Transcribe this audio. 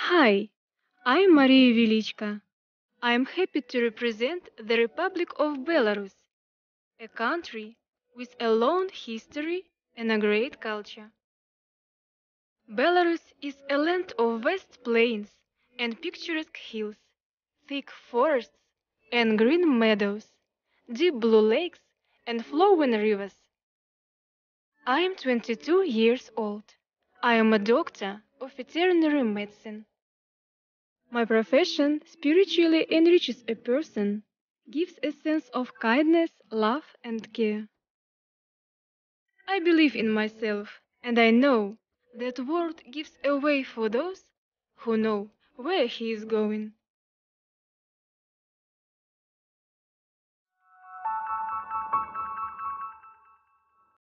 Hi, I'm Maria Vilichka. I'm happy to represent the Republic of Belarus, a country with a long history and a great culture. Belarus is a land of vast plains and picturesque hills, thick forests and green meadows, deep blue lakes and flowing rivers. I am 22 years old. I am a doctor of veterinary medicine. My profession spiritually enriches a person, gives a sense of kindness, love, and care. I believe in myself, and I know that world gives a way for those who know where he is going.